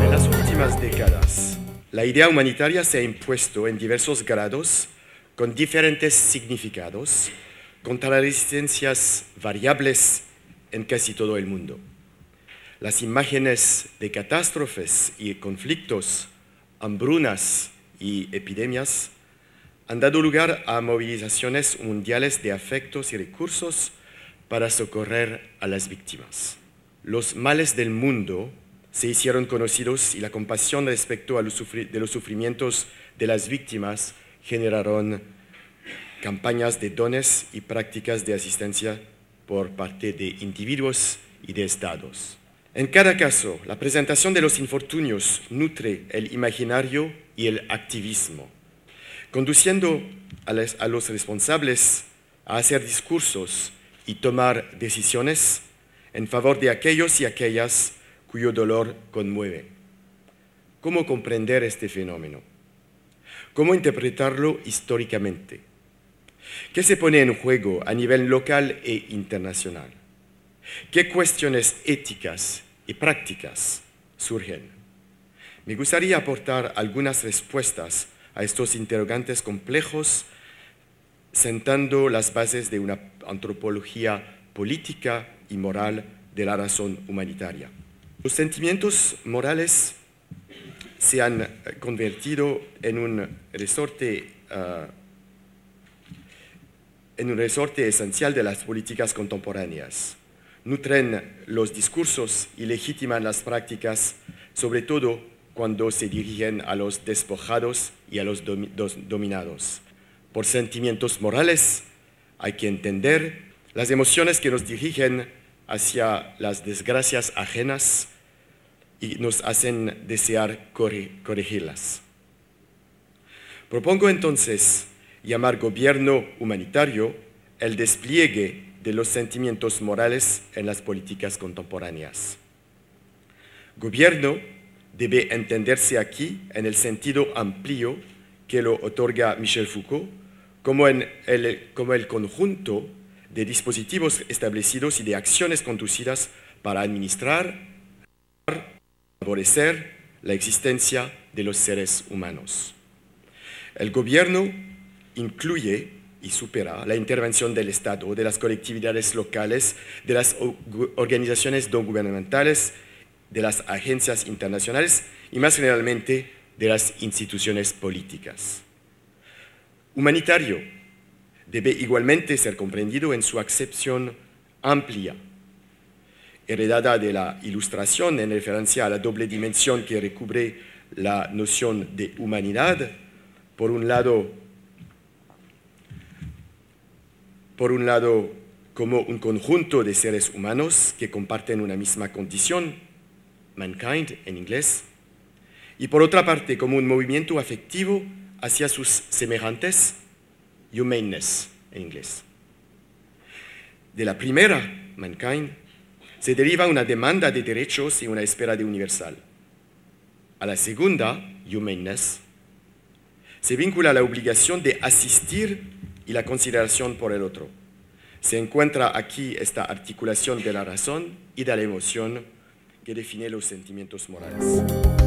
En las últimas décadas, la idea humanitaria se ha impuesto en diversos grados, con diferentes significados, contra resistencias variables en casi todo el mundo. Las imágenes de catástrofes y conflictos, hambrunas y epidemias han dado lugar a movilizaciones mundiales de afectos y recursos para socorrer a las víctimas. Los males del mundo se hicieron conocidos y la compasión respecto a los de los sufrimientos de las víctimas generaron campañas de dones y prácticas de asistencia por parte de individuos y de estados. En cada caso, la presentación de los infortunios nutre el imaginario y el activismo, conduciendo a, los responsables a hacer discursos y tomar decisiones en favor de aquellos y aquellas cuyo dolor conmueve. ¿Cómo comprender este fenómeno? ¿Cómo interpretarlo históricamente? ¿Qué se pone en juego a nivel local e internacional? ¿Qué cuestiones éticas y prácticas surgen? Me gustaría aportar algunas respuestas a estos interrogantes complejos sentando las bases de una antropología política y moral de la razón humanitaria. Los sentimientos morales se han eh, convertido en un resorte, eh, en un resorte esencial de las políticas contemporáneas. Nutren los discursos y legitiman las prácticas, sobre todo cuando se dirigen a los despojados y a los dominados por sentimientos morales, hay que entender las emociones que nos dirigen hacia las desgracias ajenas y nos hacen desear corregirlas. Propongo entonces llamar gobierno humanitario el despliegue de los sentimientos morales en las políticas contemporáneas. Gobierno debe entenderse aquí en el sentido amplio que lo otorga Michel Foucault, como, el conjunto de dispositivos establecidos y de acciones conducidas para administrar, favorecer la existencia de los seres humanos. El gobierno incluye y supera la intervención del Estado, de las colectividades locales, de las organizaciones no gubernamentales, de las agencias internacionales y más generalmente de las instituciones políticas. Humanitario debe igualmente ser comprendido en su acepción amplia, heredada de la ilustración en referencia a la doble dimensión que recubre la noción de humanidad, por un lado, por un lado como un conjunto de seres humanos que comparten una misma condición, mankind en inglés, y por otra parte como un movimiento afectivo hacia sus semejantes, humaneness en inglés. De la primera, mankind, se deriva una demanda de derechos y una espera de universal. A la segunda, humanness, se vincula la obligación de asistir y la consideración por el otro. Se encuentra aquí esta articulación de la razón y de la emoción que define los sentimientos morales.